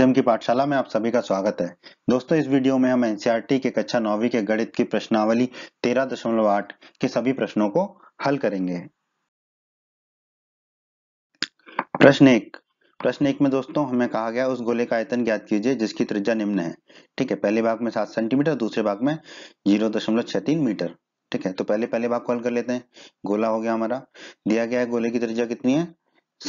माध्यम की पाठशाला में आप सभी का स्वागत है दोस्तों इस वीडियो में हम एनसीईआरटी के कक्षा नौवीं के गणित की प्रश्नावली 13.8 के सभी प्रश्नों को हल करेंगे प्रश्न एक प्रश्न एक में दोस्तों हमें कहा गया उस गोले का आयतन ज्ञात कीजिए जिसकी त्रिज्या निम्न है ठीक है पहले भाग में सात सेंटीमीटर दूसरे भाग में जीरो मीटर ठीक है तो पहले पहले भाग को हल कर लेते हैं गोला हो गया हमारा दिया गया है गोले की त्रिजा कितनी है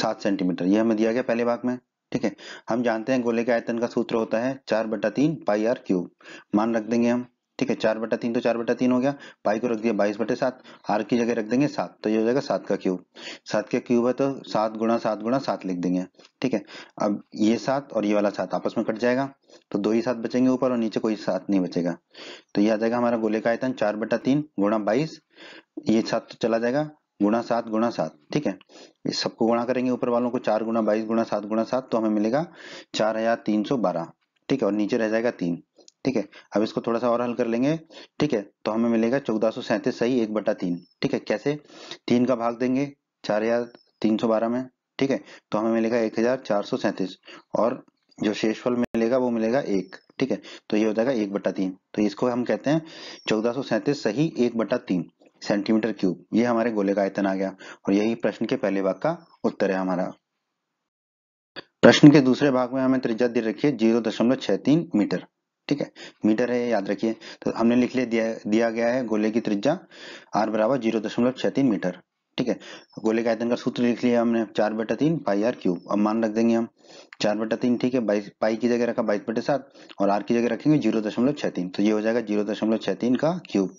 सात सेंटीमीटर ये हमें दिया गया पहले भाग में ठीक है हम जानते हैं गोले के आयतन का सूत्र होता है चार बटा तीन पाई आर क्यूब मान रख देंगे हम ठीक है चार बटा तीन तो चार बटा तीन हो गया पाई को रख दिया बाईस बटे सात आर की जगह रख देंगे सात तो ये हो जाएगा सात का क्यूब सात का क्यूब है तो सात गुणा सात गुणा सात लिख देंगे ठीक है अब ये सात और ये वाला सात आपस में कट जाएगा तो दो ही सात बचेंगे ऊपर और नीचे कोई सात नहीं बचेगा तो ये आ जाएगा हमारा गोले का आयतन चार बटा तीन गुणा बाईस ये सात तो चला जाएगा गुणा सात गुणा सात ठीक है इस सबको गुणा करेंगे ऊपर वालों को चार गुणा बाईस गुणा सात गुणा सात तो हमें मिलेगा चार हजार तीन सौ बारह ठीक है और नीचे रह जाएगा तीन ठीक है अब इसको थोड़ा सा और हल कर लेंगे ठीक है तो हमें मिलेगा चौदह सौ सैंतीस सही एक बटा तीन ठीक है कैसे तीन का भाग देंगे चार हजार तीन सौ बारह में ठीक है तो हमें मिलेगा एक हजार चार सौ सैंतीस और जो शेषफल मिलेगा वो मिलेगा एक ठीक है तो ये हो जाएगा एक बटा तीन तो इसको हम कहते हैं चौदह सौ सैंतीस सही एक बटा तीन सेंटीमीटर क्यूब ये हमारे गोले का आयतन आ गया और यही प्रश्न के पहले भाग का उत्तर है हमारा प्रश्न के दूसरे भाग में हमें त्रिज्या दे रखी है जीरो दशमलव छह तीन मीटर ठीक है मीटर है याद रखिए तो हमने लिख लिया दिया, गया है गोले की त्रिज्या आर बराबर जीरो दशमलव छह तीन मीटर ठीक है गोले के आयतन का सूत्र लिख लिया हमने चार बटा तीन पाई आर क्यूब अब मान रख देंगे हम चार बटा तीन ठीक है बाईस पाई की जगह रखा बाईस बटे सात और आर की जगह रखेंगे जीरो दशमलव छह तीन तो ये हो जाएगा जीरो दशमलव छह तीन का क्यूब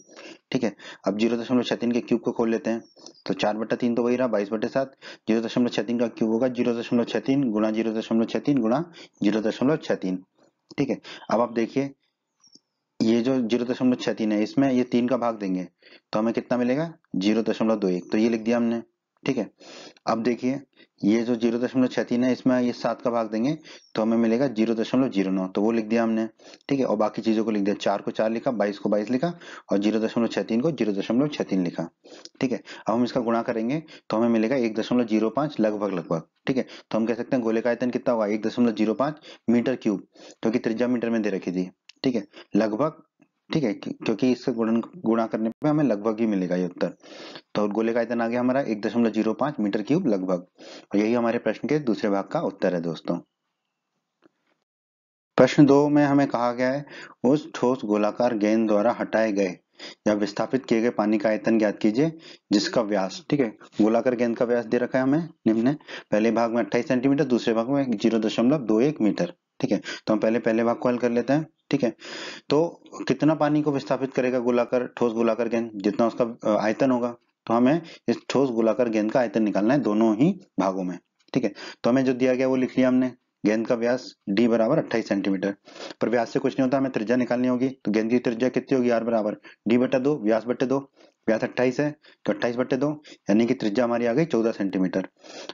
ठीक है अब जीरो दशमलव छह तीन के क्यूब को खोल लेते हैं तो चार बटा तीन तो वही रहा बाईस बटे सात जीरो दशमलव छह तीन का क्यूब होगा जीरो दशमलव छह तीन गुणा जीरो दशमलव छह तीन गुणा जीरो दशमलव छह तीन ठीक है अब आप देखिए ये जो जीरो दशमलव छह तीन है इसमें ये तीन का भाग देंगे तो हमें कितना मिलेगा जीरो दशमलव दो एक तो ये लिख दिया हमने ठीक है अब देखिए ये जो जीरो दशमलव छह तीन है इसमें ये सात का भाग देंगे तो हमें मिलेगा जीरो दशमलव जीरो नौ तो वो लिख दिया हमने ठीक है और बाकी चीजों को लिख दिया चार को चार लिखा बाईस को बाईस लिखा और जीरो दशमलव छह तीन को जीरो दशमलव छह तीन लिखा ठीक है अब हम इसका गुणा करेंगे तो हमें मिलेगा एक दशमलव जीरो पांच लगभग लगभग ठीक है तो हम कह सकते हैं गोले का आयतन कितना होगा एक दशमलव जीरो पांच मीटर क्यूब क्योंकि तो त्रिजा त्रिज्या मीटर में दे रखी थी ठीक है लगभग ठीक है क्योंकि इससे गुणन गुणा करने पे हमें लगभग ही मिलेगा ये उत्तर तो गोले का आयतन आ गया हमारा एक दशमलव जीरो पांच मीटर क्यूब लगभग और यही हमारे प्रश्न के दूसरे भाग का उत्तर है दोस्तों प्रश्न दो में हमें कहा गया है उस ठोस गोलाकार गेंद द्वारा हटाए गए या विस्थापित किए गए पानी का आयतन ज्ञात कीजिए जिसका व्यास ठीक है गोलाकार गेंद का व्यास दे रखा है हमें निम्न पहले भाग में अट्ठाईस सेंटीमीटर दूसरे भाग में जीरो दशमलव दो एक मीटर ठीक है तो हम पहले पहले भाग को हल कर लेते हैं ठीक है तो कितना पानी को विस्थापित करेगा गोलाकार ठोस गोलाकार गेंद जितना उसका आयतन होगा तो हमें इस ठोस गोलाकार गेंद का आयतन निकालना है दोनों ही भागों में ठीक है तो हमें जो दिया गया वो लिख लिया हमने गेंद का व्यास d बराबर 28 सेंटीमीटर पर व्यास से कुछ नहीं होता हमें त्रिज्या निकालनी होगी तो गेंद की त्रिज्या कितनी होगी r बराबर d बटा दो व्यास बटे दो व्यास 28 है तो 28 बटे दो यानी कि त्रिज्या हमारी आ गई 14 सेंटीमीटर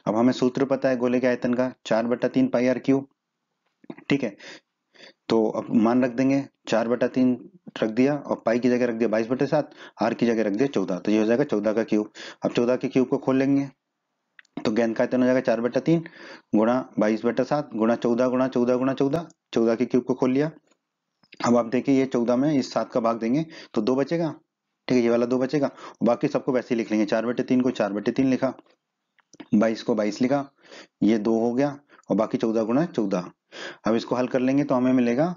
अब हमें सूत्र पता है गोले के आयतन का चार बटा तीन पाई आर क्यू ठीक है तो अब मान रख देंगे चार बटा तीन रख दिया और पाई की जगह रख दिया बाईस बटे सात आर की जगह रख दिया चौदह तो ये हो जाएगा चौदह का क्यूब अब चौदह के क्यूब को खोल लेंगे तो गेंद का आयतन हो जाएगा चार बटा तीन गुणा बाईस बटा सात गुणा चौदह गुणा चौदह गुणा चौदह चौदह के क्यूब को खोल लिया अब आप देखिए ये चौदह में इस सात का भाग देंगे तो दो बचेगा ठीक है ये वाला दो बचेगा बाकी सबको वैसे ही लिख लेंगे चार बटे तीन को चार बटे तीन लिखा बाईस को बाईस लिखा ये दो हो गया और बाकी चौदह गुणा चौदह अब इसको हल कर लेंगे तो हमें मिलेगा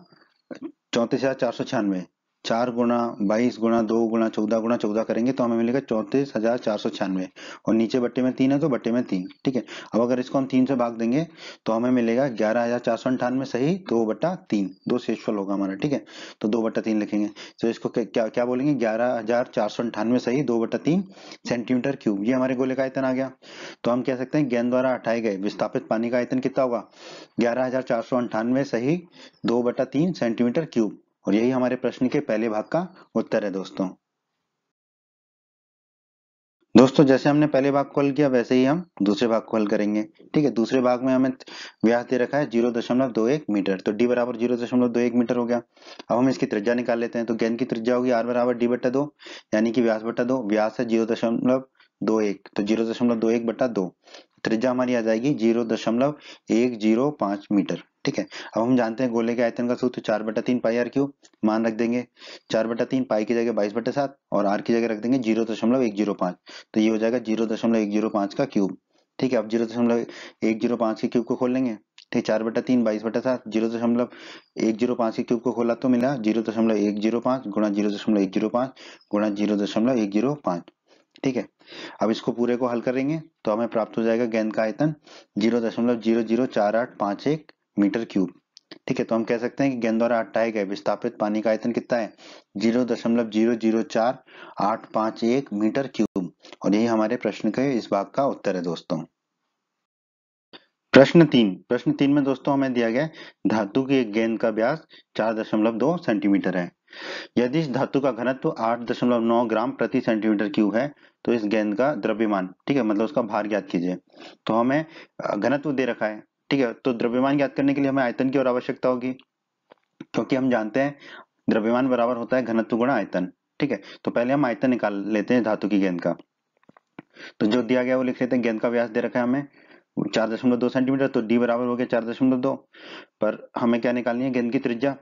चौंतीस हज़ार चार सौ छियानवे चार गुणा बाईस गुणा दो गुणा चौदह गुणा चौदह करेंगे तो हमें मिलेगा चौंतीस हजार चार सौ छियानवे और नीचे बट्टे में तीन है तो बट्टे में तीन ठीक है अब अगर इसको हम तीन से भाग देंगे तो हमें मिलेगा ग्यारह हजार चार सौ अंठानवे सही दो बट्टा तीन दो शेषफल होगा हमारा ठीक है तो दो बट्टा तीन लिखेंगे तो इसको क्या क्या बोलेंगे ग्यारह हजार चार सौ अंठानवे सही दो बट्टा तीन सेंटीमीटर क्यूब ये हमारे गोले का आयतन आ गया तो हम कह सकते हैं गेंद द्वारा हटाए गए विस्थापित पानी का आयतन कितना होगा ग्यारह हजार चार सौ अंठानवे सही दो बट्टा तीन सेंटीमीटर क्यूब और यही हमारे प्रश्न के पहले भाग का उत्तर है दोस्तों दोस्तों जैसे हमने पहले भाग को हल किया वैसे ही हम दूसरे भाग को हल करेंगे ठीक है दूसरे भाग में हमें व्यास दे रखा है जीरो दशमलव दो एक मीटर तो डी बराबर जीरो दशमलव दो एक मीटर हो गया अब हम इसकी त्रिज्या निकाल लेते हैं तो गेंद की त्रिज्या होगी आर बराबर डी बट्टा दो यानी कि व्यास बट्टा दो व्यास है जीरो दशमलव दो एक तो जीरो दशमलव दो एक बट्टा दो त्रिज्या हमारी आ जाएगी जीरो दशमलव एक जीरो पांच मीटर ठीक है अब हम जानते हैं गोले के आयतन का सूत्र चार बटा तीन पाई आर क्यूब मान रख देंगे चार बटा तीन पाई की जगह बाईस बटे सात और आर की जगह रख देंगे जीरो दशमलव एक जीरो पांच तो ये हो जाएगा जीरो दशमलव एक जीरो पांच का क्यूब ठीक है अब जीरो दशमलव एक जीरो पांच के क्यूब को खोल लेंगे ठीक चार बटा तीन बाईस बटा सात जीरो दशमलव एक जीरो पांच के क्यूब को खोला तो मिला जीरो दशमलव एक जीरो पांच गुणा जीरो दशमलव एक जीरो पांच गुणा जीरो दशमलव एक जीरो पांच ठीक है अब इसको पूरे को हल करेंगे तो हमें प्राप्त हो जाएगा गेंद का आयतन जीरो दशमलव जीरो जीरो चार आठ पांच एक मीटर क्यूब ठीक है तो हम कह सकते हैं कि गेंद द्वारा हटाए गए विस्थापित पानी का आयतन कितना है जीरो दशमलव जीरो जीरो चार आठ पांच एक मीटर क्यूब और यही हमारे प्रश्न के इस भाग का उत्तर है दोस्तों प्रश्न तीन प्रश्न तीन में दोस्तों हमें दिया गया धातु की एक गेंद का व्यास चार दशमलव दो सेंटीमीटर है यदि इस धातु का घनत्व आठ दशमलव नौ ग्राम प्रति सेंटीमीटर क्यूब है तो इस गेंद का द्रव्यमान ठीक है मतलब उसका भार ज्ञात कीजिए तो हमें घनत्व दे रखा है ठीक है तो द्रव्यमान ज्ञात करने के लिए हमें आयतन की और आवश्यकता होगी क्योंकि हम जानते हैं द्रव्यमान बराबर होता है घनत्व गुणा आयतन ठीक है तो पहले हम आयतन निकाल लेते हैं धातु की गेंद का तो जो दिया गया वो लिख लेते हैं गेंद का व्यास दे रखा है हमें चार दशमलव दो सेंटीमीटर तो डी बराबर हो गया चार दशमलव दो पर हमें क्या निकालनी है गेंद की त्रिज्या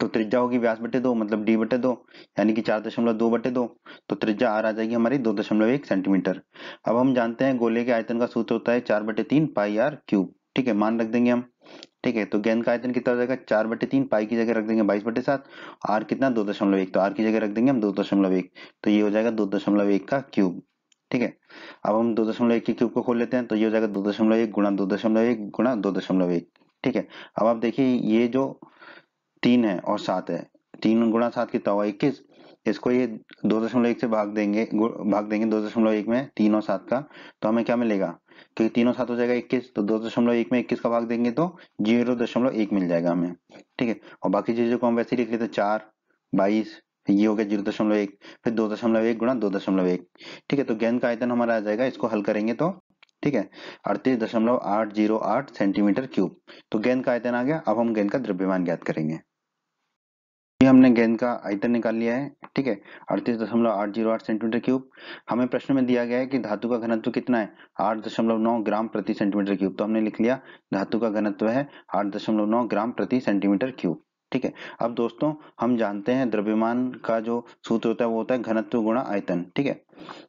तो त्रिज्या होगी व्यास बटे दो मतलब डी बटे दो यानी कि चार दशमलव दो बटे दो तो त्रिज्या आर आ जाएगी हमारी दो दशमलव एक सेंटीमीटर अब हम जानते हैं गोले के आयतन का सूत्र होता है चार बटे तीन पाई आर क्यूब ठीक है मान रख देंगे हम ठीक है तो गेंद का आयतन कितना हो जाएगा चार बटे तीन पाई की जगह रख देंगे बाईस बटे सात आर कितना दो दशमलव एक तो आर की जगह रख देंगे हम दो दशमलव एक तो ये हो जाएगा दो दशमलव एक का क्यूब ठीक है अब हम दो दशमलव एक के क्यूब को खोल लेते हैं तो ये हो जाएगा दो दशमलव एक गुणा दो दशमलव एक गुणा दो दशमलव एक ठीक है अब आप देखिए ये जो तीन है और सात है तीन गुणा सात कितना हुआ इक्कीस इसको ये दो दशमलव एक से भाग देंगे भाग देंगे दो दशमलव एक में तीन और सात का तो हमें क्या मिलेगा क्योंकि तो तीनों साथ हो जाएगा इक्कीस तो दो दशमलव एक में इक्कीस का भाग देंगे तो जीरो दशमलव एक मिल जाएगा हमें ठीक है और बाकी चीजों को हम वैसे लिख लेते चार बाईस ये हो गया जीरो दशमलव एक फिर दो दशमलव एक गुणा दो दशमलव एक ठीक है तो गेंद का आयतन हमारा आ जाएगा इसको हल करेंगे तो ठीक है अड़तीस दशमलव आठ जीरो आठ सेंटीमीटर क्यूब तो गेंद का आयतन आ गया अब हम गेंद का द्रव्यमान ज्ञात करेंगे हमने गेंद का आयतन निकाल लिया है ठीक है अड़तीस दशमलव आठ जीरो आठ सेंटीमीटर क्यूब हमें प्रश्न में दिया गया है कि धातु का घनत्व कितना है आठ दशमलव नौ ग्राम प्रति सेंटीमीटर क्यूब तो हमने लिख लिया धातु का घनत्व है आठ दशमलव नौ ग्राम प्रति सेंटीमीटर क्यूब ठीक है अब दोस्तों हम जानते हैं द्रव्यमान का जो सूत्र होता है वो होता है घनत्व गुणा आयतन ठीक है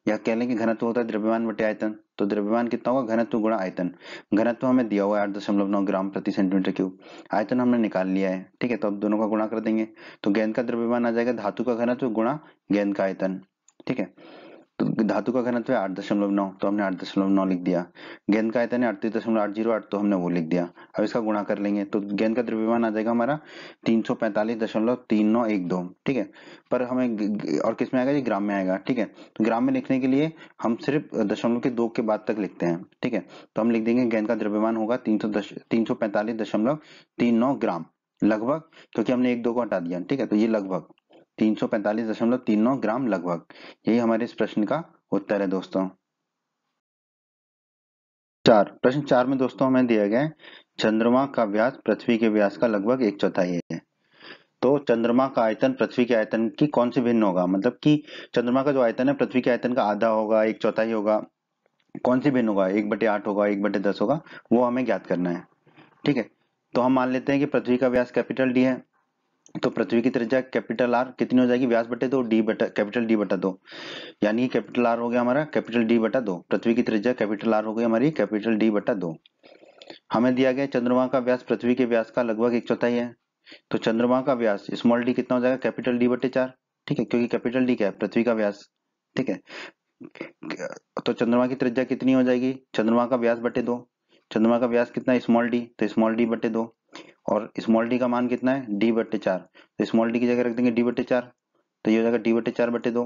या कह लें कि घनत्व होता है द्रव्यमान बटे आयतन तो द्रव्यमान कितना होगा घनत्व गुणा आयतन घनत्व हमें दिया हुआ है आठ दशमलव नौ ग्राम प्रति सेंटीमीटर क्यूब आयतन हमने निकाल लिया है ठीक है तो अब दोनों का गुणा कर देंगे तो गेंद का द्रव्यमान आ जाएगा धातु का घनत्व गुणा गेंद का आयतन ठीक है तो धातु का घनत्व है आठ दशमलव नौ तो हमने आठ दशमलव नौ लिख दिया गेंद का आयतन है अड़तीस दशमलव आठ जीरो आठ तो हमने वो लिख दिया अब इसका गुणा कर लेंगे तो गेंद का द्रव्यमान आ जाएगा हमारा तीन सौ पैंतालीस दशमलव तीन नौ एक दो ठीक है पर हमें और किस में आएगा ये ग्राम में आएगा ठीक है तो ग्राम में लिखने के लिए हम सिर्फ दशमलव के दो के बाद तक लिखते हैं ठीक है तो हम लिख देंगे गेंद का द्रव्यमान होगा तीन सौ दश तीन सौ पैंतालीस दशमलव तीन नौ ग्राम लगभग क्योंकि हमने एक दो को हटा दिया ठीक है तो ये लगभग तीन ग्राम लगभग यही हमारे इस प्रश्न का उत्तर है दोस्तों चार प्रश्न चार में दोस्तों हमें दिया गया चंद्रमा का व्यास पृथ्वी के व्यास का लगभग एक चौथाई है तो चंद्रमा का आयतन पृथ्वी के आयतन की कौन से भिन्न होगा मतलब कि चंद्रमा का जो आयतन है पृथ्वी के आयतन का आधा होगा एक चौथाई होगा कौन से भिन्न होगा एक बटे आठ होगा एक बटे दस होगा वो हमें ज्ञात करना है ठीक है तो हम मान लेते हैं कि पृथ्वी का व्यास कैपिटल डी है तो पृथ्वी की त्रिज्या कैपिटल आर कितनी हो जाएगी व्यास बटे दो डी बटा कैपिटल डी बटा दो यानी कैपिटल आर हो गया हमारा कैपिटल डी बटा दो पृथ्वी की त्रिज्या कैपिटल आर हो गई हमारी कैपिटल डी बटा दो हमें दिया गया चंद्रमा का व्यास पृथ्वी के व्यास का लगभग एक चौथाई है तो चंद्रमा का व्यास स्मॉल डी कितना हो जाएगा कैपिटल डी बटे चार ठीक है क्योंकि कैपिटल डी क्या है पृथ्वी का व्यास ठीक है तो चंद्रमा की त्रिज्या कितनी हो जाएगी चंद्रमा का व्यास बटे दो चंद्रमा का व्यास कितना स्मॉल डी तो स्मॉल डी बटे दो और स्मॉल डी का मान कितना है डी बटे चार तो स्मॉल डी की जगह रख देंगे डी बटे चार तो ये हो जाएगा डी बटे चार बटे दो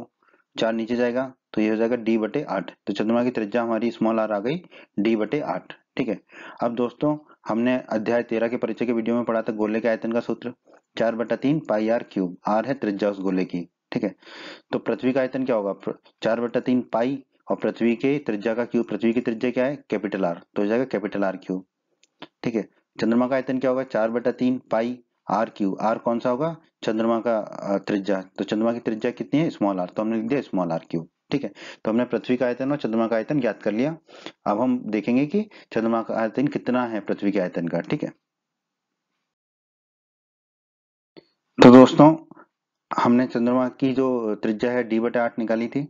चार नीचे जाएगा तो ये हो जाएगा डी बटे आठ तो चंद्रमा की त्रिज्या हमारी स्मॉल आर आ गई डी बटे आठ ठीक है अब दोस्तों हमने अध्याय तेरह के परिचय के वीडियो में पढ़ा था गोले के आयतन का सूत्र चार बटा तीन पाई आर क्यूब आर है त्रिज्या उस गोले की ठीक है तो पृथ्वी का आयतन क्या होगा चार बटा तीन पाई और पृथ्वी के त्रिज्या का क्यूब पृथ्वी की त्रिज्या क्या है कैपिटल आर तो हो जाएगा कैपिटल आर क्यूब ठीक है चंद्रमा का आयतन क्या होगा चार बटा तीन पाई आर क्यू आर कौन सा होगा चंद्रमा का त्रिज्या तो चंद्रमा की त्रिज्या कितनी है स्मॉल आर तो हमने लिख दिया स्मॉल आर क्यू ठीक है तो हमने पृथ्वी का आयतन और चंद्रमा का आयतन ज्ञात कर लिया अब हम देखेंगे कि चंद्रमा का आयतन कितना है पृथ्वी के आयतन का ठीक है तो दोस्तों हमने चंद्रमा की जो त्रिज्या है डी बटा आठ निकाली थी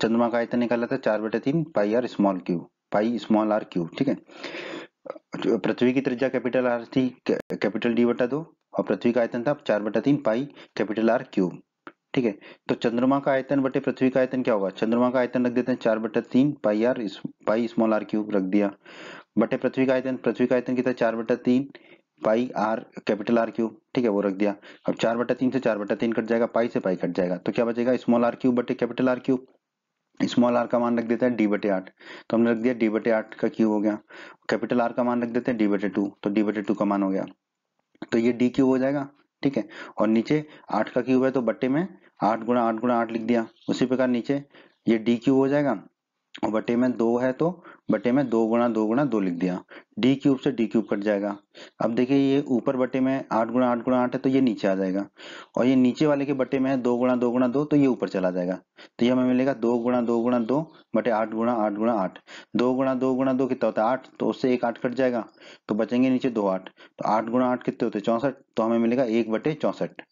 चंद्रमा का आयतन निकाला था चार बटे तीन pi R small cube pi small R cube ठीक है पृथ्वी की त्रिज्या कैपिटल आर थी कैपिटल डी बटा दो और पृथ्वी का आयतन था चार बटा तीन पाई कैपिटल आर क्यूब ठीक है तो चंद्रमा का आयतन बटे पृथ्वी का आयतन क्या होगा चंद्रमा का आयतन रख देते हैं चार बटा तीन pi R pi small R cube रख दिया बटे पृथ्वी का आयतन पृथ्वी का आयतन कितना चार बटा तीन pi R capital R cube ठीक है वो रख दिया अब चार बटा तीन से चार बटा तीन कट जाएगा पाई से पाई कट जाएगा तो क्या बचेगा स्मॉल आर क्यूब बटे capital R cube small R का मान रख देता है डी बटे आठ तो हमने रख दिया डी बटे आठ का क्यू हो गया कैपिटल आर का मान रख देते हैं डी बटे टू तो डी बटे टू का मान हो गया तो ये डी क्यू हो जाएगा ठीक है और नीचे आठ का क्यूब है तो बट्टे में आठ गुणा आठ गुणा आठ लिख दिया उसी प्रकार नीचे ये डी क्यू हो जाएगा और बटे में दो है तो बटे में दो गुणा दो गुणा दो लिख दिया डी क्यूब से डी क्यूब कट जाएगा अब देखिए ये ऊपर बटे में आठ गुणा आठ गुणा आठ है तो ये नीचे आ जाएगा और ये नीचे वाले के बटे में है दो गुणा दो गुणा दो तो ये ऊपर चला जाएगा तो ये हमें मिलेगा दो गुणा दो गुणा दो बटे आठ गुणा आठ गुणा आठ दो गुणा दो गुणा दो कितना होता है आठ तो उससे एक आठ कट जाएगा तो बचेंगे नीचे दो आठ तो आठ गुणा आठ कितने होते चौसठ तो हमें मिलेगा एक बटे चौसठ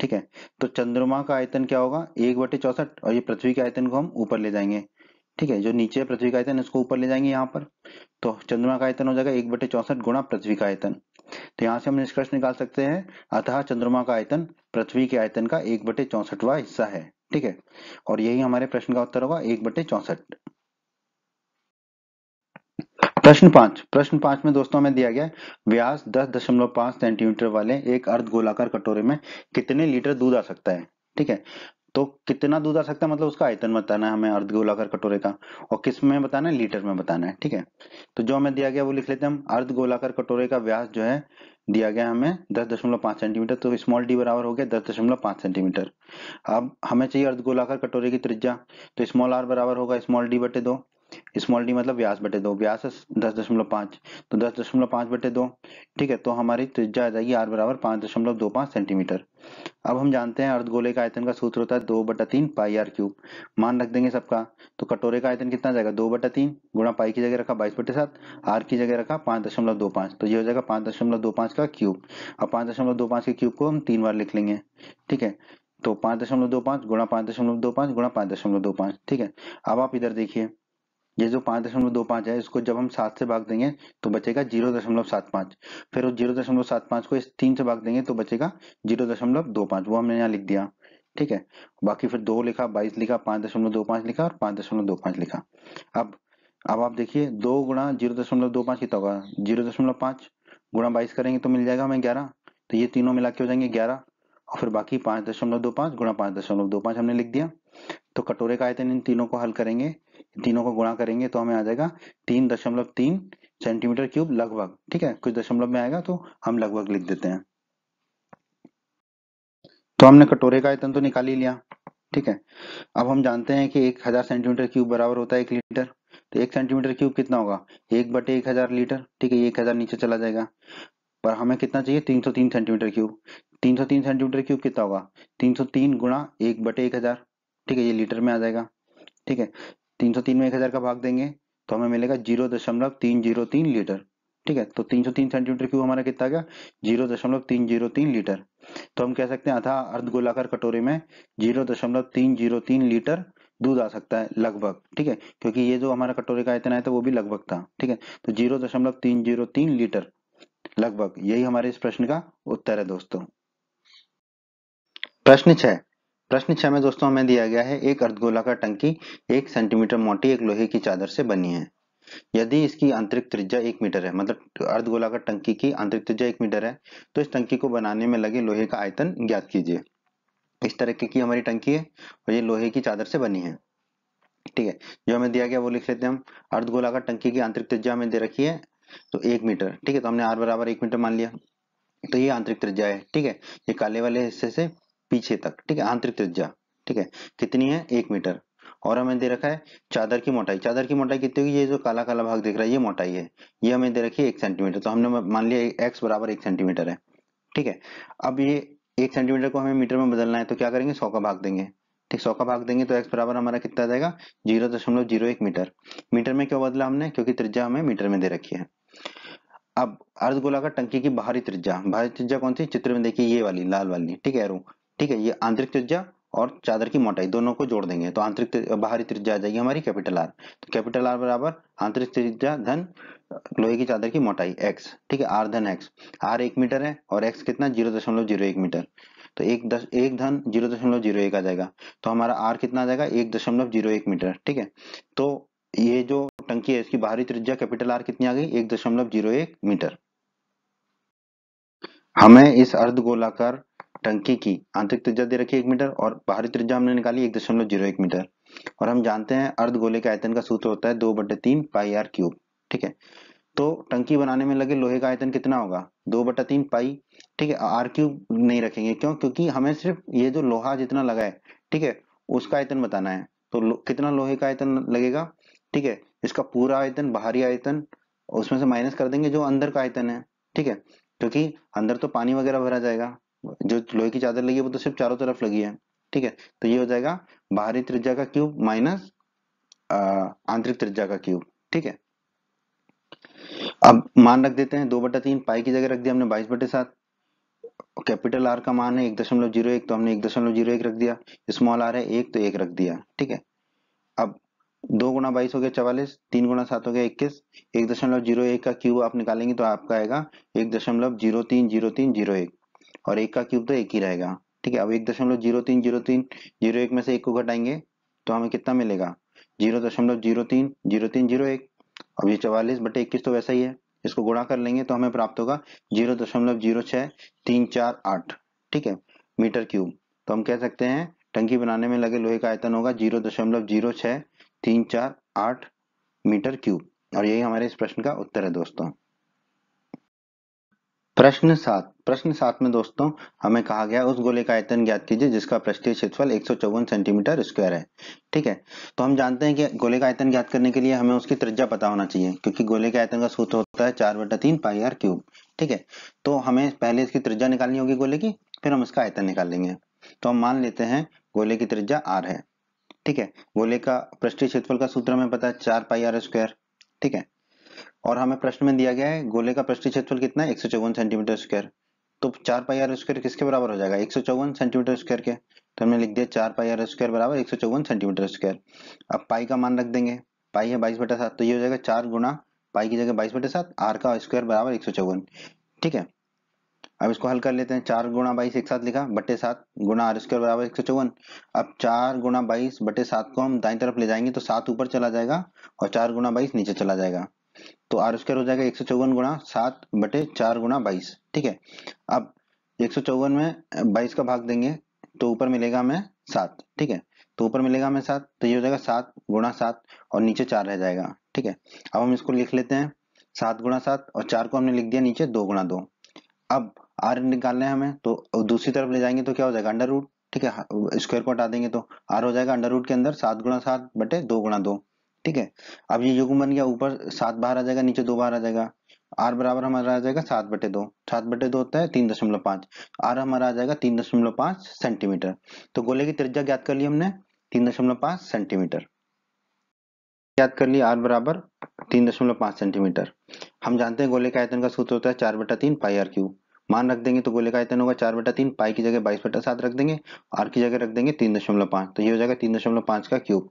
ठीक है तो चंद्रमा का आयतन क्या होगा एक बटे चौसठ और ये पृथ्वी के आयतन को हम ऊपर ले जाएंगे ठीक है जो नीचे पृथ्वी का आयतन उसको ऊपर ले जाएंगे यहाँ पर तो चंद्रमा का आयतन हो जाएगा एक बटे चौसठ गुणा पृथ्वी का आयतन तो यहाँ से हम निष्कर्ष निकाल सकते हैं अतः चंद्रमा का आयतन पृथ्वी के आयतन का एक बटे चौसठवा हिस्सा है ठीक है और यही हमारे प्रश्न का उत्तर होगा एक बटे चौसठ प्रश्न पांच प्रश्न पांच में दोस्तों हमें दिया गया व्यास दस दशमलव पांच सेंटीमीटर वाले एक अर्ध गोलाकार कटोरे में कितने लीटर दूध आ सकता है ठीक है तो कितना दूध आ सकता है मतलब उसका आयतन बताना है हमें अर्ध गोलाकार कटोरे का और किस में बताना है लीटर में बताना है ठीक है तो जो हमें दिया गया वो लिख लेते हैं हम अर्ध गोलाकार कटोरे का व्यास जो है दिया गया हमें दस दशमलव पांच सेंटीमीटर तो स्मॉल डी बराबर हो गया दस दशमलव पांच सेंटीमीटर अब हमें चाहिए अर्ध गोलाकार कटोरे की त्रिज्या तो स्मॉल आर बराबर होगा स्मॉल डी बटे दो स्मॉल डी मतलब व्यास बटे दो व्यास दस दशमलव पांच तो दस दशमलव पांच बटे दो ठीक है तो हमारी त्रिज्या आ जाएगी आर बराबर पांच दशमलव दो पांच सेंटीमीटर अब हम जानते हैं अर्धगोले का आयतन का सूत्र होता है दो बटा तीन पाई आर क्यूब मान रख देंगे सबका तो कटोरे का आयतन कितना जाएगा दो बटा तीन गुणा पाई की जगह रखा बाईस बटे सात आर की जगह रखा पांच दशमलव दो पांच तो ये हो जाएगा पांच दशमलव दो पांच का क्यूब अब पांच दशमलव दो पांच के क्यूब को हम तीन बार लिख लेंगे ठीक है तो पांच दशमलव दो पांच गुणा पांच दशमलव दो पांच गुणा पांच दशमलव दो पांच ठीक है अब आप इधर देखिए ये जो पांच दशमलव दो पांच है इसको जब हम सात से भाग देंगे तो बचेगा जीरो दशमलव सात पांच फिर उस जीरो दशमलव सात पांच को इस तीन से भाग देंगे तो बचेगा जीरो दशमलव दो पांच वो हमने यहाँ लिख दिया ठीक है बाकी फिर दो लिखा बाईस लिखा पांच दशमलव दो पांच लिखा और पांच दशमलव दो पांच लिखा अब अब आप देखिए दो गुणा जीरो दशमलव दो पांच कितना होगा जीरो दशमलव पांच गुणा बाईस करेंगे तो मिल जाएगा हमें ग्यारह तो ये तीनों मिला के हो जाएंगे ग्यारह और फिर बाकी पांच दशमलव दो पांच गुणा पांच दशमलव दो पांच हमने लिख दिया तो कटोरे का आयतन इन तीनों को हल करेंगे तीनों को गुणा करेंगे तो हमें आ जाएगा तीन दशमलव तीन सेंटीमीटर क्यूब लगभग ठीक है कुछ दशमलव में आएगा तो हम लगभग लिख देते हैं तो हमने कटोरे का आयतन तो निकाल ही लिया ठीक है अब हम जानते हैं कि एक हजार सेंटीमीटर क्यूब बराबर होता है एक लीटर तो एक सेंटीमीटर क्यूब कितना होगा एक बटे एक हजार लीटर ठीक है एक हजार नीचे चला जाएगा पर हमें कितना चाहिए तीन सौ तीन सेंटीमीटर क्यूब तीन सौ तीन सेंटीमीटर क्यूब कितना होगा तीन सौ तीन गुणा एक बटे एक हजार ठीक है ये लीटर में आ जाएगा ठीक है तीन सौ तीन में एक हजार का भाग देंगे तो हमें मिलेगा जीरो दशमलव तीन जीरो तीन लीटर ठीक है तो तीन सौ तीन सेंटीमीटर क्यूब हमारा कितना गया जीरो दशमलव तीन जीरो तीन लीटर तो हम कह सकते हैं अथा अर्ध गोलाकार कटोरे में जीरो दशमलव तीन जीरो तीन लीटर दूध आ सकता है लगभग ठीक है क्योंकि ये जो हमारा कटोरे का इतना है तो वो भी लगभग था ठीक है तो जीरो दशमलव तीन जीरो तीन लीटर लगभग यही हमारे इस प्रश्न का उत्तर है दोस्तों प्रश्न छह प्रश्न छह में दोस्तों हमें दिया गया है एक अर्धगोला का टंकी एक सेंटीमीटर मोटी एक लोहे की चादर से बनी है यदि इसकी आंतरिक त्रिज्या एक मीटर है मतलब का टंकी की आंतरिक त्रिज्या एक मीटर है तो इस टंकी को बनाने में लगे लोहे का आयतन ज्ञात कीजिए इस तरह की हमारी टंकी है और ये लोहे की चादर से बनी है ठीक है जो हमें दिया गया वो लिख लेते हैं हम का टंकी की आंतरिक त्रिज्या हमें दे रखी है तो एक मीटर ठीक है तो हमने आर बराबर एक मीटर मान लिया तो ये आंतरिक त्रिज्या है ठीक है ये काले वाले हिस्से से पीछे तक ठीक है आंतरिक त्रिज्या ठीक है कितनी है एक मीटर और हमें दे रखा है चादर की मोटाई चादर की मोटाई कितनी होगी ये जो काला काला भाग दिख रहा है ये मोटाई है ये हमें दे रखी है एक सेंटीमीटर तो हमने मान लिया एक्स बराबर एक सेंटीमीटर है ठीक है अब ये एक सेंटीमीटर को हमें मीटर में बदलना है तो क्या करेंगे सौ का भाग देंगे ठीक सौ का भाग देंगे तो एक्स बराबर हमारा कितना जाएगा जीरो दशमलव जीरो एक मीटर मीटर में क्यों बदला हमने क्योंकि त्रिज्या हमें मीटर में दे रखी है अब अर्धगोलाकार टंकी की बाहरी त्रिज्या बाहरी त्रिज्या कौन सी चित्र में देखिए ये वाली लाल वाली ठीक है रू ठीक है ये आंतरिक त्रिज्या और चादर की मोटाई दोनों को जोड़ देंगे तो आंतरिक बाहरी त्रिज्या आ जाएगी हमारी कैपिटल आर तो कैपिटल आर बराबर आंतरिक त्रिज्या धन लोहे की चादर की मोटाई एक्स ठीक है आर धन एक्स आर एक मीटर है और एक्स कितना जीरो दशमलव जीरो एक मीटर तो एक दस एक धन जीरो दशमलव जीरो एक आ जाएगा तो हमारा आर कितना आ जाएगा एक दशमलव जीरो एक मीटर ठीक है तो ये जो टंकी है इसकी बाहरी त्रिज्या कैपिटल आर कितनी आ गई एक दशमलव जीरो एक मीटर हमें इस अर्ध गोलाकार टंकी की आंतरिक त्रिज्या दे रखी एक मीटर और बाहरी त्रिज्या हमने निकाली एक दशमलव जीरो एक मीटर और हम जानते हैं अर्ध गोले के आयतन का सूत्र होता है दो बटे तीन पाई आर क्यूब ठीक है तो टंकी बनाने में लगे लोहे का आयतन कितना होगा दो बटा तीन पाई ठीक है आर क्यूब नहीं रखेंगे क्यों क्योंकि हमें सिर्फ ये जो लोहा जितना लगा है ठीक है उसका आयतन बताना है तो लो, कितना लोहे का आयतन लगेगा ठीक है इसका पूरा आयतन बाहरी आयतन उसमें से माइनस कर देंगे जो अंदर का आयतन है ठीक है क्योंकि अंदर तो पानी वगैरह भरा जाएगा जो लोहे की चादर लगी है वो तो सिर्फ चारों तरफ लगी है ठीक है तो ये हो जाएगा बाहरी त्रिज्या का क्यूब माइनस आंतरिक त्रिज्या का क्यूब ठीक है अब मान रख देते हैं दो बटा तीन पाई की जगह रख दिया हमने बाईस बटे सात कैपिटल आर का मान है एक दशमलव जीरो एक तो हमने एक दशमलव जीरो एक रख दिया स्मॉल आर है एक तो एक रख दिया ठीक है अब दो गुना बाईस हो गया चवालीस तीन गुना सात हो गया इक्कीस एक दशमलव जीरो एक का क्यूब आप निकालेंगे तो आपका आएगा एक दशमलव जीरो तीन जीरो तीन जीरो एक और एक का क्यूब तो एक ही रहेगा ठीक है अब एक दशमलव जीरो तीन जीरो तीन जीरो एक में से एक को घटाएंगे तो हमें कितना मिलेगा जीरो दशमलव जीरो तीन जीरो तीन जीरो एक अब ये चवालीस बटे इक्कीस तो वैसा ही है इसको गुणा कर लेंगे तो हमें प्राप्त होगा जीरो दशमलव जीरो छह तीन चार आठ ठीक है मीटर क्यूब तो हम कह सकते हैं टंकी बनाने में लगे लोहे का आयतन होगा जीरो दशमलव जीरो छह तीन चार आठ मीटर क्यूब और यही हमारे इस प्रश्न का उत्तर है दोस्तों प्रश्न सात प्रश्न सात में दोस्तों हमें कहा गया उस गोले का आयतन ज्ञात कीजिए जिसका पृष्ठीय क्षेत्रफल एक सेंटीमीटर स्क्वायर है ठीक है तो हम जानते हैं कि गोले का आयतन ज्ञात करने के लिए हमें उसकी त्रिज्या पता होना चाहिए क्योंकि गोले के आयतन का सूत्र होता है चार बटा तीन पाई आर क्यूब ठीक है तो हमें पहले इसकी त्रिजा निकालनी होगी गोले की फिर हम इसका आयतन निकाल लेंगे तो हम मान लेते हैं गोले की त्रिजा आर है ठीक है गोले का पृष्ठीय क्षेत्रफल का सूत्र हमें पता है चार पाई आर स्क्वायर ठीक है और हमें प्रश्न में दिया गया है गोले का पृष्ठ क्षेत्रफल कितना है एक सेंटीमीटर स्क्वायर तो चार पाई आर स्क्वायर किसके बराबर हो जाएगा एक सेंटीमीटर स्क्वायर के तो हमने लिख दिया चार पाई आर स्क्वायर बराबर एक सेंटीमीटर स्क्वायर अब पाई का मान रख देंगे पाई है बाईस बटा सात तो ये हो जाएगा चार गुना पाई की जगह बाईस बटे सात आर का स्क्वायर बराबर एक ठीक है अब इसको हल कर लेते हैं चार गुणा बाईस एक साथ लिखा बटे सात गुणा आर स्क्वेयर बराबर एक सौ चौवन अब चार गुणा बाईस बटे सात को हम दाई तरफ ले जाएंगे तो सात ऊपर चला जाएगा और चार गुणा बाईस नीचे चला जाएगा तो आर स्क्वायर हो जाएगा एक सौ चौवन गुणा सात बटे चार गुणा बाईस ठीक है अब एक सौ चौवन में बाईस का भाग देंगे तो ऊपर मिलेगा हमें सात ठीक है तो ऊपर मिलेगा हमें सात तो ये हो जाएगा सात गुणा सात और नीचे चार रह जाएगा ठीक है अब हम इसको लिख लेते हैं सात गुणा सात और चार को हमने लिख दिया नीचे दो गुणा दो अब आर निकालना है हमें तो दूसरी तरफ ले जाएंगे तो क्या हो जाएगा अंडर रूट ठीक है स्क्वायर को हटा देंगे तो आर हो जाएगा अंडर रूट के अंदर सात गुणा सात बटे दो गुणा दो ठीक है अब ये युग्म बन गया ऊपर सात बार आ जाएगा नीचे दो बार आ जाएगा आर बराबर हमारा आ जाएगा सात बटे दो सात बटे दो होता है तीन दशमलव पांच आर हमारा आ जाएगा तीन दशमलव पांच सेंटीमीटर तो गोले की त्रिज्या ज्ञात कर लिया हमने तीन दशमलव पांच सेंटीमीटर ज्ञात कर लिया आर बराबर तीन दशमलव पांच सेंटीमीटर हम जानते हैं गोले के आयतन का सूत्र होता है चार बटा तीन पाई आर क्यू मान रख देंगे तो गोले का आयतन होगा चार बटा तीन पाई की जगह बाईस बटा सात रख देंगे आर की जगह रख देंगे तीन दशमलव पांच तो ये हो जाएगा तीन दशमलव पांच का क्यूब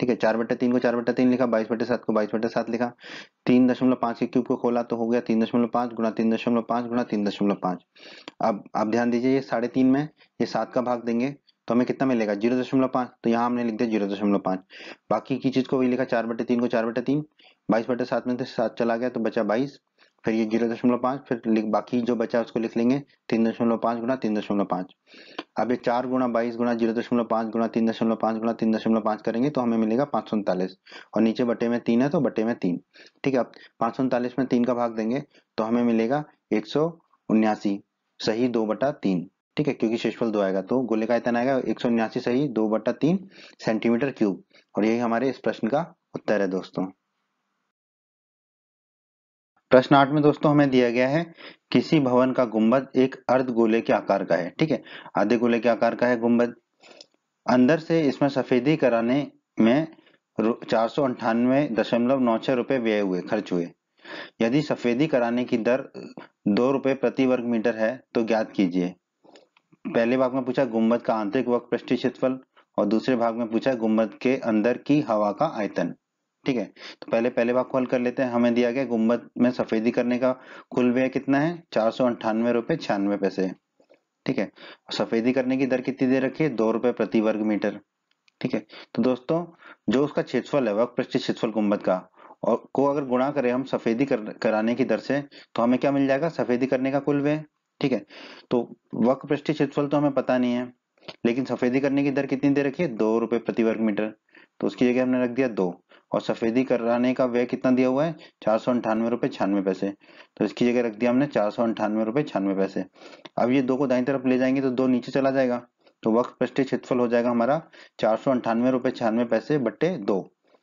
ठीक है चार बटा तीन को चार बटा तीन लिखा बाईस बटे सात को बाईस बटे सात लिखा तीन दशमलव पांच के क्यूब को खोला तो हो गया तीन दशमलव पांच गुना तीन दशमलव पांच गुना तीन दशमलव पांच अब आप ध्यान दीजिए ये साढ़े तीन में ये सात का भाग देंगे तो हमें कितना मिलेगा जीरो दशमलव पांच तो यहाँ हमने लिख दिया जीरो दशमलव पांच बाकी की चीज़ को वही लिखा चार बटे तीन को चार बटे तीन बाईस बटे सात में से सात चला गया तो बचा बाईस फिर ये जीरो दशमलव पांच फिर बाकी जो बचा उसको लिख लेंगे तीन दशमलव पांच गुना तीन दशमलव पांच अब ये चार गुना बाईस गुना जीरो दशमलव पांच गुना तीन दशमलव पांच गुना तीन दशमलव पांच करेंगे तो हमें मिलेगा पांच सौ उनतालीस और नीचे बटे में तीन है तो बटे में तीन ठीक है अब पांच सौ उनतालीस में तीन का भाग देंगे तो हमें मिलेगा एक सौ उन्यासी सही दो बटा तीन ठीक है क्योंकि शेषफल दो आएगा तो गोले का इतना आएगा एक सौ उन्यासी सही दो बटा तीन सेंटीमीटर क्यूब और यही हमारे इस प्रश्न का उत्तर है दोस्तों प्रश्न आठ में दोस्तों हमें दिया गया है किसी भवन का गुंबद एक अर्ध गोले के आकार का है ठीक है आधे गोले के आकार का है गुंबद अंदर से इसमें सफेदी कराने में चार सौ अंठानवे दशमलव नौ रुपए व्यय हुए खर्च हुए यदि सफेदी कराने की दर दो रुपए प्रति वर्ग मीटर है तो ज्ञात कीजिए पहले भाग में पूछा गुंबद का आंतरिक वक्त पृष्ठी और दूसरे भाग में पूछा गुंबद के अंदर की हवा का आयतन ठीक है तो पहले पहले भाग को हल कर लेते हैं हमें दिया गया गुम्बद में सफेदी करने का कुल व्यय कितना है चार सौ अंठानवे रुपए छियानवे पैसे ठीक है सफेदी करने की दर कितनी दे रखी है दो रुपए प्रति वर्ग मीटर ठीक है तो दोस्तों जो उसका क्षेत्रफल है वक्त पृष्ठ क्षेत्रफल गुम्बद का और को अगर गुणा करें हम सफेदी कर, कराने की दर से तो हमें क्या मिल जाएगा सफेदी करने का कुल व्यय ठीक है तो वक्त पृष्ठ क्षेत्रफल तो हमें पता नहीं है लेकिन सफेदी करने की दर कितनी दे रखी है दो रुपए प्रति वर्ग मीटर तो उसकी जगह हमने रख दिया दो और सफेदी कराने का व्यय कितना दिया हुआ है चार सौ अंठानवे रुपए छियानवे पैसे तो इसकी जगह रख दिया हमने चार सौ अंठानवे रुपए छियानवे पैसे अब ये दो को दाई तरफ ले जाएंगे तो दो नीचे चला जाएगा तो वक्त पृष्ठ क्षेत्रफल हो जाएगा हमारा चार सौ अंठानवे रुपए छियानवे पैसे बट्टे दो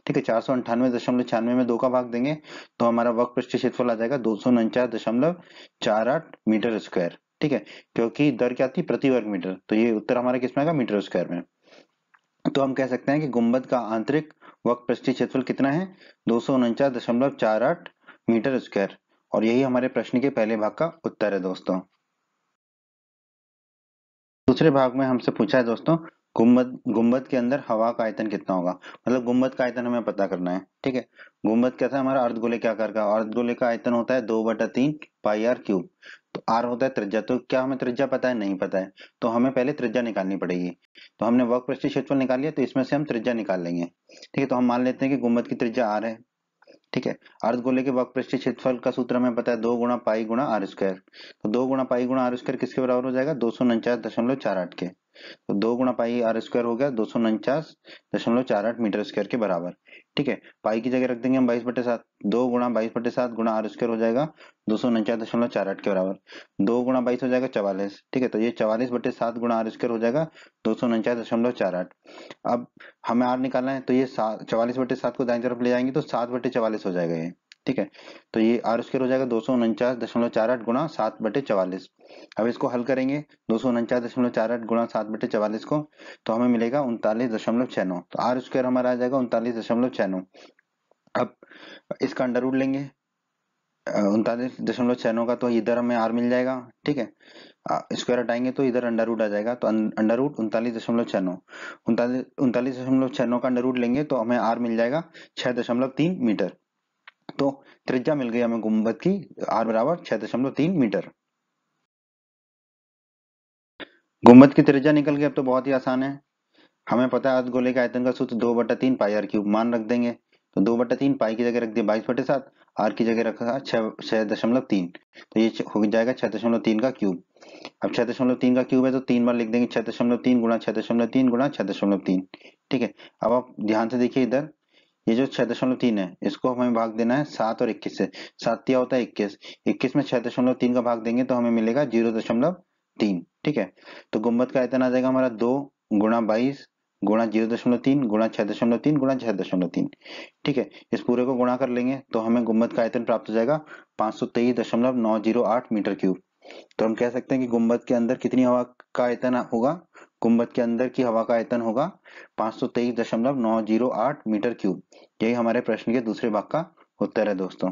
ठीक है चार सौ अंठानवे दशमलव छियानवे में दो का भाग देंगे तो हमारा वक्त पृष्ठ क्षेत्रफल आ जाएगा दो सौ उनचास दशमलव चार आठ मीटर स्क्वायर ठीक है क्योंकि दर क्या थी प्रति वर्ग मीटर तो ये उत्तर हमारा किसमें आएगा मीटर स्क्वायर में तो हम कह सकते हैं कि गुंबद का आंतरिक वक्त पृष्ठी क्षेत्रफल कितना है दो मीटर स्क्वायर और यही हमारे प्रश्न के पहले भाग का उत्तर है दोस्तों दूसरे भाग में हमसे पूछा है दोस्तों गुम्बद गुम्बद के अंदर हवा का आयतन कितना होगा मतलब गुम्बद का आयतन हमें पता करना है ठीक है गुम्बद कैसा है हमारा अर्धगोले क्या कर का अर्धगोले का आयतन होता है दो बटा तीन पाईआर क्यूब आर होता है त्रिज्या तो क्या हमें त्रिज्या पता है नहीं पता है तो हमें पहले त्रिज्या निकालनी पड़ेगी तो हमने वर्क पृष्ठीय क्षेत्रफल निकाल लिया तो इसमें से हम त्रिज्या निकाल लेंगे ठीक है तो हम मान लेते हैं कि गुम्बद की त्रिज्या आर है ठीक है अर्ध गोले के वर्क पृष्ठीय क्षेत्रफल का सूत्र हमें पता है दो गुणा पाई गुणा आर स्क्वायर तो दो गुणा पाई गुणा आर स्क्वायर किसके बराबर हो जाएगा दो सौ उनचास दशमलव चार आठ के तो दो गुणा पाई आर स्क्वायर हो गया दो सौ उनचास दशमलव चार आठ मीटर स्क्वायर के बराबर ठीक है पाई की जगह रख देंगे हम बाईस बटे सात दो गुणा बाईस बटे सात गुणा आर स्क्वायर हो जाएगा दो सौ उनचास दशमलव चार आठ के बराबर दो गुणा बाईस हो जाएगा चवालीस ठीक है तो ये चवालीस बटे सात गुणा आर स्क्वायर हो जाएगा दो सौ उनचास दशमलव चार आठ अब हमें आर निकालना है तो ये चवालीस बटे सात को दाएं तरफ ले जाएंगे तो सात बटे चवालीस हो जाएगा ये ठीक है तो ये आर स्क्र हो जाएगा दो सौ उनचास दशमलव चार आठ गुणा सात बटे चवालीस अब इसको हल करेंगे दो सौ उनचास दशमलव चार आठ गुणा सात बटे चवालीस को तो हमें मिलेगा उनतालीस दशमलव छह नौ तो आर स्क्र हमारा आ जाएगा उनतालीस दशमलव छह नौ अब इसका अंडर रूट लेंगे उनतालीस दशमलव छह नौ का तो इधर हमें आर मिल जाएगा ठीक है स्क्वायर हटाएंगे तो इधर अंडर रूट आ जाएगा तो अंडर रूट उनतालीस दशमलव छह नौ उनतालीस दशमलव छह नौ का अंडर रूट लेंगे तो हमें आर मिल जाएगा छह दशमलव तीन मीटर तो त्रिज्या मिल गई हमें गुम्बद की आर बराबर छह दशमलव तीन मीटर गुम्बद की त्रिज्या निकल गई अब तो बहुत ही आसान है हमें पता है गोले के आयतन का सूत्र दो बटा तीन पाई आर क्यूब मान रख देंगे तो दो बटा तीन पाई की जगह रख दिया बाईस बटे सात आर की जगह रखा छह छह दशमलव तीन तो ये हो जाएगा छह दशमलव तीन का क्यूब अब छह दशमलव तीन का क्यूब है तो तीन बार लिख देंगे छह दशमलव तीन गुणा छह दशमलव तीन गुणा छह दशमलव तीन ठीक है अब आप ध्यान से देखिए इधर ये जो छह दशमलव तीन है इसको हमें भाग देना है सात और इक्कीस से सात क्या होता है इक्कीस इक्कीस में छह दशमलव तीन का भाग देंगे तो हमें मिलेगा जीरो दशमलव तीन ठीक है तो गुम्बद का आयतन आ जाएगा हमारा दो गुणा बाईस गुणा जीरो दशमलव तीन गुणा छह दशमलव तीन गुणा छह दशमलव तीन ठीक है इस पूरे को गुणा कर लेंगे तो हमें गुम्बद का आयतन प्राप्त हो जाएगा पांच सौ तेईस दशमलव नौ जीरो आठ मीटर क्यूब तो हम कह सकते हैं कि गुम्बद के अंदर कितनी हवा का आयतन होगा गुम्बद के अंदर की हवा का आयतन होगा पांच मीटर क्यूब यही हमारे प्रश्न के दूसरे भाग का उत्तर है दोस्तों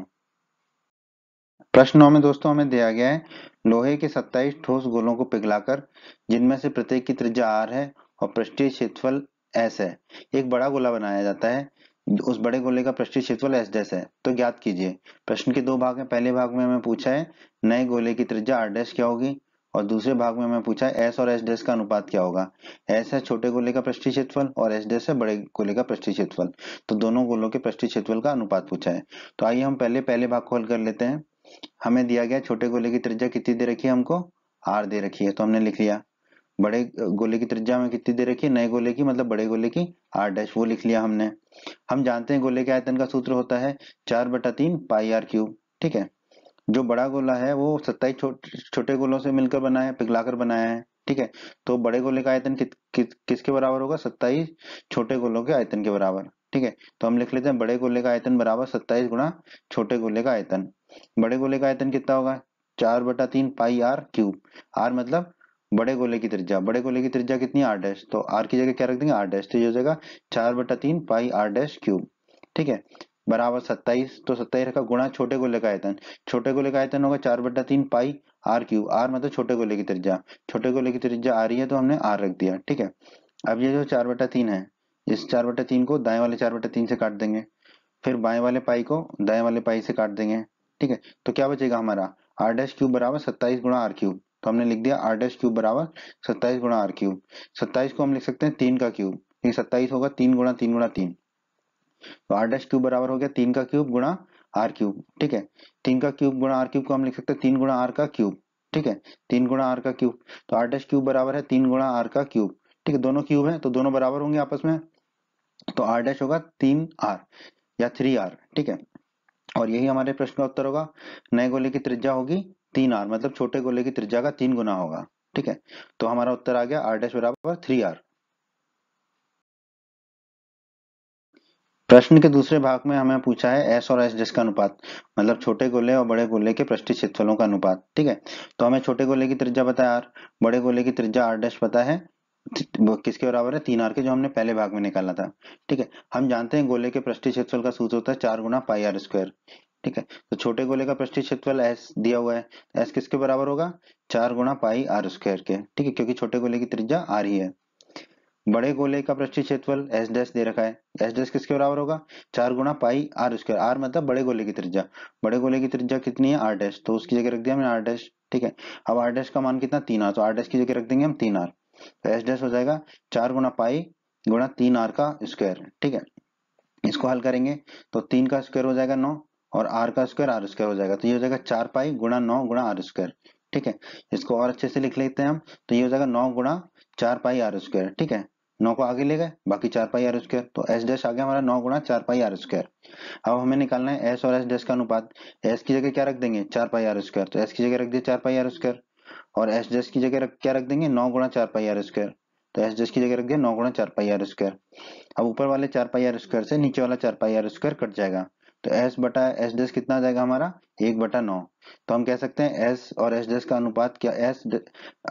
प्रश्न नौ में दोस्तों हमें दिया गया है लोहे के 27 ठोस गोलों को पिघलाकर जिनमें से प्रत्येक की त्रिज्या आर है और पृष्ठीय क्षेत्रफल एस है एक बड़ा गोला बनाया जाता है उस बड़े गोले का पृष्ठीय क्षेत्रफल एस डैस है तो ज्ञात कीजिए प्रश्न के दो भाग हैं पहले भाग में हमें पूछा है नए गोले की त्रिज्या आर डैश क्या होगी और दूसरे भाग में हमें पूछा है एस और एस डेस का अनुपात क्या होगा एस है छोटे गोले का पृष्ठी क्षेत्रफल और एस डेस है बड़े गोले का पृष्ठी क्षेत्रफल तो दोनों गोलों के पृष्ठी क्षेत्रफल का अनुपात पूछा है तो आइए हम पहले पहले भाग को हल कर लेते हैं हमें दिया गया छोटे गोले की त्रिज्या कितनी दे रखी है हमको आर दे रखी है तो हमने लिख लिया बड़े गोले की त्रिज्या हमें कितनी दे रखी है नए गोले की मतलब बड़े गोले की आर डैश वो लिख लिया हमने हम जानते हैं गोले के आयतन का सूत्र होता है चार बटा तीन पाई आर क्यूब ठीक है जो बड़ा गोला है वो सत्ताईस छो, छोटे गोलों से मिलकर बना है पिघलाकर बनाया है ठीक है तो बड़े गोले का आयतन कि, कि, किसके बराबर होगा सत्ताईस छोटे गोलों के आयतन के बराबर ठीक है तो हम लिख लेते हैं बड़े गोले का आयतन बराबर सत्ताईस गुणा छोटे गोले का आयतन बड़े गोले का आयतन कितना होगा चार बटा तीन पाई आर क्यूब आर मतलब बड़े गोले की त्रिज्या बड़े गोले की त्रिज्या कितनी आर डैश तो आर की जगह क्या रख देंगे आर डैश तो ये हो जाएगा चार बटा तीन पाई आर डैश क्यूब ठीक है बराबर सत्ताईस तो सत्ताईस का गुणा छोटे गोले का आयतन छोटे गोले का आयतन होगा चार बट्टा तीन पाई आर क्यू आर मतलब छोटे गोले की त्रिज्या छोटे गोले की त्रिज्या आ रही है तो हमने आर रख दिया ठीक है अब ये जो चार बट्टा तीन है इस चार बट्टा तीन को दाएं वाले चार बट्टा तीन से काट देंगे फिर बाएं वाले पाई को दाएं वाले पाई से काट देंगे ठीक है तो क्या बचेगा हमारा आर डैश क्यूब बराबर सत्ताईस गुणा आर क्यूब तो हमने लिख दिया आर डैश क्यूब बराबर सत्ताईस गुणा आर क्यूब सत्ताईस को हम लिख सकते हैं तीन का क्यूब सत्ताईस होगा तीन गुणा तीन गुणा तीन तो आर डैश क्यूब बराबर हो गया तीन का क्यूब गुणा आर क्यूब ठीक है तीन का क्यूब गुणा आर क्यूब को हम लिख सकते हैं तीन गुणा आर का क्यूब ठीक है तीन गुणा आर का क्यूब तो आर डैश क्यूब बराबर है तीन गुणा आर का क्यूब ठीक है दोनों क्यूब है तो दोनों बराबर होंगे आपस में तो आर डैश होगा तीन आर या थ्री आर ठीक है और यही हमारे प्रश्न का उत्तर होगा नए गोले की त्रिज्या होगी तीन आर मतलब छोटे गोले की त्रिज्या का तीन गुना होगा ठीक है तो हमारा उत्तर आ गया आर डैश बराबर थ्री आर प्रश्न के दूसरे भाग में हमें पूछा है एस और एस का अनुपात मतलब छोटे गोले और बड़े गोले के पृष्ठीय क्षेत्रफलों का अनुपात ठीक है तो हमें छोटे गोले की त्रिज्या पता है आर बड़े गोले की त्रिज्या आर डैश पता है किसके बराबर है तीन आर के जो हमने पहले भाग में निकाला था ठीक है हम जानते हैं गोले के पृष्ठीय क्षेत्रफल का सूत्र होता है चार गुना पाई आर स्क्वायर ठीक है तो छोटे गोले का पृष्ठीय क्षेत्रफल एस दिया हुआ है एस किसके बराबर होगा चार गुना पाई आर स्क्वायर के ठीक है क्योंकि छोटे गोले की त्रिज्या आर ही है बड़े गोले का पृष्ठ क्षेत्रफल एस डैश दे रखा है एस डैश किसके बराबर होगा चार गुना पाई आर स्क्वायर आर मतलब बड़े गोले की त्रिज्या बड़े गोले की त्रिज्या कितनी है आर डैश तो उसकी जगह रख दिया हमने आर डैश ठीक है अब आर डैश का मान कितना तीन आर तो आर डैश की जगह रख देंगे हम तीन आर तो एस डैश हो जाएगा चार गुना पाई गुणा तीन आर का स्क्वायर ठीक है इसको हल करेंगे तो तीन का स्क्वायर हो जाएगा नौ और आर का स्क्वायर आर स्क्वायर हो जाएगा तो ये हो जाएगा चार पाई गुणा नौ गुणा आर स्क्वायर ठीक है इसको और अच्छे से लिख लेते हैं हम तो ये हो जाएगा नौ गुणा चार पाई आर स्क्वायर ठीक है नौ को आगे ले गए बाकी चार पाई आर स्क्वायर तो एस डैश आ गया हमारा नौ गुणा चार पाई आर स्क्वायर अब हमें निकालना है एस और एस डैश का अनुपात एस की जगह क्या रख देंगे चार पाई आर स्क्वायर तो एस की जगह रख दिया चार पाई आर स्क्वायर और एस डैश की जगह क्या रख देंगे नौ गुणा चार पाई आर स्क्वायर तो एस डैश की जगह रख दिया नौ गुणा चार पाई आर स्क्वायर अब ऊपर वाले चार पाई आर स्क्वायर से नीचे वाला चार पाई आर स्क्वायर कट जाएगा तो एस बटा एस डैश कितना आ जाएगा हमारा एक बटा नौ तो हम कह सकते हैं एस और एस डैश का अनुपात क्या एस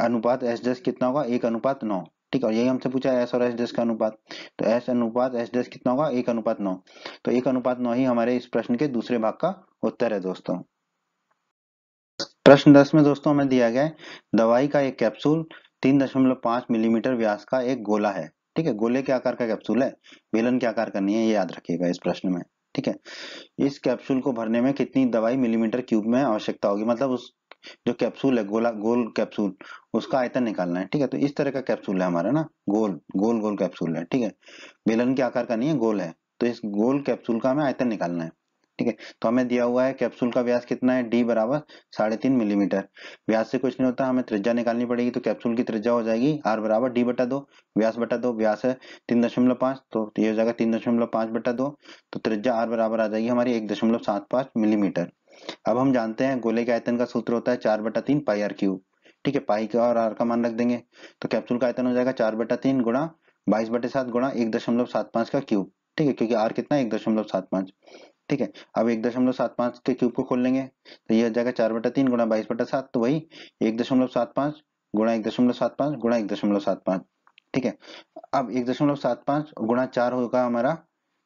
अनुपात एस डैश कितना होगा एक अनुपात नौ ठीक है यही हमसे पूछा एस और एस डेस का अनुपात तो एस अनुपात एस डेस कितना होगा एक अनुपात नौ तो एक अनुपात नौ ही हमारे इस प्रश्न के दूसरे भाग का उत्तर है दोस्तों प्रश्न दस में दोस्तों हमें दिया गया है दवाई का एक कैप्सूल तीन दशमलव पांच मिलीमीटर व्यास का एक गोला है ठीक है गोले के आकार का कैप्सूल है बेलन के आकार का नहीं है ये याद रखिएगा इस प्रश्न में ठीक है इस कैप्सूल को भरने में कितनी दवाई मिलीमीटर क्यूब में आवश्यकता होगी मतलब उस जो कैप्सूल है गोला गोल कैप्सूल उसका आयतन निकालना है ठीक है तो इस तरह का कैप्सूल है हमारा ना गोल गोल गोल कैप्सूल है ठीक है बेलन के आकार का नहीं है गोल है तो इस गोल कैप्सूल का हमें आयतन निकालना है ठीक है तो हमें दिया हुआ है कैप्सूल का व्यास कितना है डी बराबर साढ़े तीन मिलीमीटर व्यास से कुछ नहीं होता हमें त्रिज्या निकालनी पड़ेगी तो कैप्सूल की त्रिज्या हो जाएगी आर बराबर डी बटा दो व्यास बटा दो व्यास है तीन दशमलव पांच तो ये हो जाएगा तीन दशमलव पांच बटा दो तो त्रिज्या आर बराबर आ जाएगी हमारी एक दशमलव सात पांच मिलीमीटर अब हम जानते हैं गोले के आयतन का सूत्र होता है चार बटा तीन पाई आर क्यूब ठीक है पाई का और आर का मान रख देंगे तो कैप्सूल का आयतन हो जाएगा चार बटा तीन गुणा बाईस बटे सात गुणा एक दशमलव सात पांच का क्यूब ठीक है क्योंकि आर कितना एक दशमलव सात पांच ठीक है अब एक दशमलव सात पांच के क्यूब को खोल लेंगे तो यह हो जाएगा चार बटा तीन गुणा बाईस बटा सात तो वही एक दशमलव सात पांच गुणा एक दशमलव सात पांच गुणा एक दशमलव सात पांच ठीक है अब एक दशमलव सात पांच गुणा चार होगा हमारा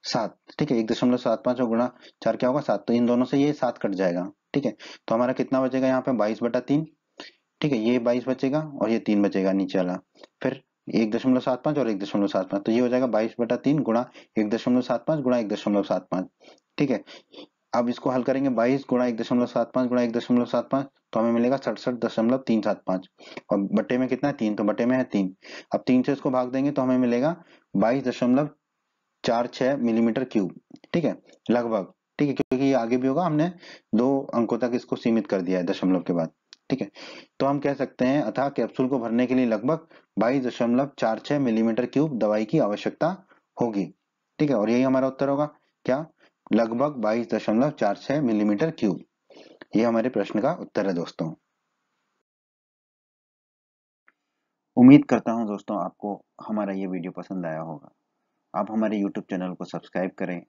सात ठीक है एक दशमलव सात पांच और गुणा चार क्या होगा सात तो इन दोनों से ये सात कट जाएगा ठीक है तो हमारा कितना बचेगा यहाँ पे बाईस बटा तीन ठीक है ये बाईस बचेगा और ये तीन बचेगा नीचे वाला फिर एक दशमलव सात पांच और एक दशमलव सात पाँच तो ये हो जाएगा बाईस बटा तीन गुणा एक दशमलव सात पांच गुणा एक दशमलव सात पांच ठीक है अब इसको हल करेंगे बाईस गुणा एक दशमलव सात पांच गुणा एक दशमलव सात पांच तो हमें मिलेगा सड़सठ दशमलव तीन सात पांच और बट्टे में कितना है तीन तो बट्टे में है तीन अब तीन से इसको भाग देंगे तो हमें मिलेगा बाईस दशमलव चार छ मिलीमीटर क्यूब ठीक है लगभग ठीक है क्योंकि ये आगे भी होगा हमने दो अंकों तक इसको सीमित कर दिया है दशमलव के बाद ठीक है तो हम कह सकते हैं अथा कैप्सूल को भरने के लिए लगभग बाईस दशमलव चार छह मिलीमीटर क्यूब दवाई की आवश्यकता होगी ठीक है और यही हमारा उत्तर होगा क्या लगभग बाईस दशमलव चार छह मिलीमीटर क्यूब ये हमारे प्रश्न का उत्तर है दोस्तों उम्मीद करता हूं दोस्तों आपको हमारा ये वीडियो पसंद आया होगा आप हमारे यूट्यूब चैनल को सब्सक्राइब करें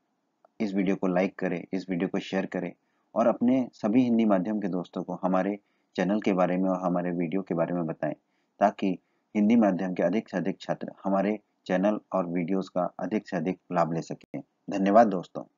इस वीडियो को लाइक करें इस वीडियो को शेयर करें और अपने सभी हिंदी माध्यम के दोस्तों को हमारे चैनल के बारे में और हमारे वीडियो के बारे में बताएं ताकि हिंदी माध्यम के अधिक से अधिक छात्र हमारे चैनल और वीडियोस का अधिक से अधिक लाभ ले सकें धन्यवाद दोस्तों